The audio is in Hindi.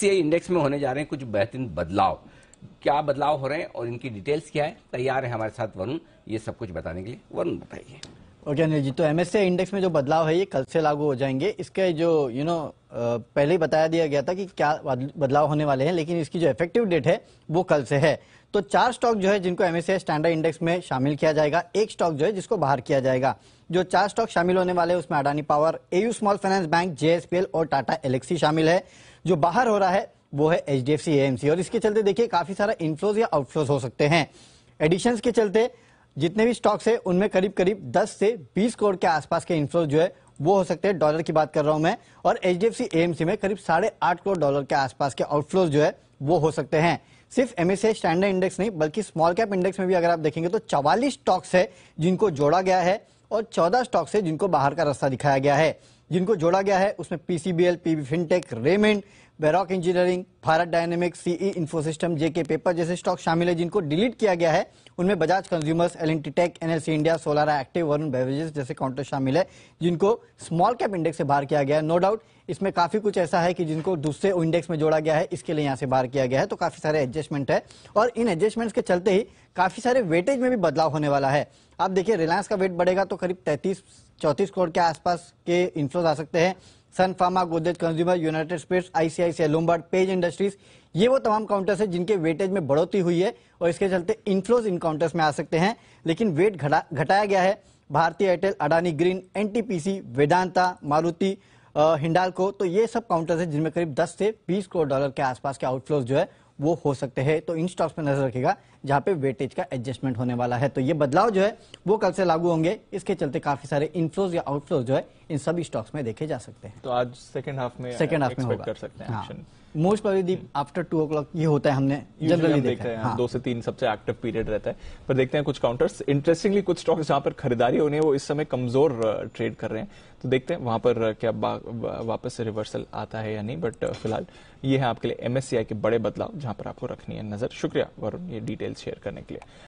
एससीआई इंडेक्स में होने जा रहे हैं कुछ बेहतरीन बदलाव क्या बदलाव हो रहे हैं और इनकी डिटेल्स क्या है तैयार है हमारे साथ वरुण ये सब कुछ बताने के लिए वरुण बताइए ओके अनिल जी तो एमएसए इंडेक्स में जो बदलाव है ये कल से लागू हो जाएंगे इसके जो यू नो पहले ही बताया दिया गया था कि क्या बदलाव होने वाले हैं लेकिन इसकी जो इफेक्टिव डेट है वो कल से है तो चार स्टॉक जो है जिनको एमएसए स्टैंडर्ड इंडेक्स में शामिल किया जाएगा एक स्टॉक जो है जिसको बाहर किया जाएगा जो चार स्टॉक शामिल होने वाले हैं उसमें Adani Power AU Small Finance Bank JSPL और टाटा एलेक्सी शामिल है जो बाहर हो रहा है वो है H D F C C और इसके चलते देखिए काफी सारा इनफ्लोज या आउटफ्लोज हो सकते हैं एडिशन के चलते जितने भी स्टॉक्स है उनमें करीब करीब 10 से 20 करोड़ के आसपास के इनफ्लोज जो है वो हो सकते हैं डॉलर की बात कर रहा हूं मैं और H D F C AMC में करीब साढ़े आठ करोड़ डॉलर के आसपास के आउटफ्लोज जो है वो हो सकते हैं सिर्फ एमएसए स्टैंडर्ड इंडेक्स नहीं बल्कि स्मॉल कैप इंडेक्स में भी अगर आप देखेंगे तो चवालीस स्टॉक्स है जिनको जोड़ा गया है और चौदह स्टॉक्स है जिनको बाहर का रास्ता दिखाया गया है जिनको जोड़ा गया है उसमें पीसीबीएल पीबी फिनटेक रेमेंड बैरॉक Engineering Bharat Dynamics CE Infosystems JK Paper जैसे स्टॉक शामिल है जिनको डिलीट किया गया है उनमें Bajaj Consumers L Tech NLC India Solara Active Varun Beverages जैसे काउंटर शामिल है जिनको स्मॉल कैप इंडेक्स से बाहर किया गया है नो डाउट इसमें काफी कुछ ऐसा है कि जिनको दूसरे इंडेक्स में जोड़ा गया है इसके लिए यहाँ से बाहर किया गया है तो काफी सारे एडजस्टमेंट है और इन एडजस्टमेंट्स के चलते ही काफी सारे वेटेज में भी बदलाव होने वाला है आप देखिए रिलायंस का वेट बढ़ेगा तो करीब तैतीस चौतीस करोड़ के आसपास के इन्फ्लोज आ सकते हैं Sun Pharma Godrej Consumer United Spirits ICICI Lombard Page Industries ये वो तमाम काउंटर्स हैं जिनके वेटेज में बढ़ोतरी हुई है और इसके चलते इन्फ्लोज इन काउंटर्स में आ सकते हैं लेकिन वेट घटा घटाया गया है Bharti Airtel Adani Green NTPC Vedanta Maruti Hindalco तो ये सब काउंटर्स है जिनमें करीब 10 से 20 करोड़ डॉलर के आसपास के आउटफ्लोज जो है वो हो सकते हैं तो इन स्टॉक्स पर नजर रखेगा जहां पे वेटेज का एडजस्टमेंट होने वाला है तो ये बदलाव जो है वो कल से लागू होंगे इसके चलते काफी सारे इनफ्लोज या आउटफ्लोज जो है इन सभी स्टॉक्स में देखे जा सकते हैं तो आज सेकंड हाफ में सेकंड हाफ में होगा कर सकते हैं most probably after two o ये होता है हमने जनरली देखते हैं हाँ। दो से तीन सबसे एक्टिव पीरियड रहता है पर देखते हैं कुछ काउंटर्स इंटरेस्टिंगली कुछ स्टॉक्स जहां पर खरीदारी होनी है वो इस समय कमजोर ट्रेड कर रहे हैं तो देखते हैं वहां पर क्या वापस से रिवर्सल आता है या नहीं बट फिलहाल ये है आपके लिए एमएससीआई के बड़े बदलाव जहां पर आपको रखनी है नजर शुक्रिया वरुण ये डिटेल डिटेल शेयर करने के लिए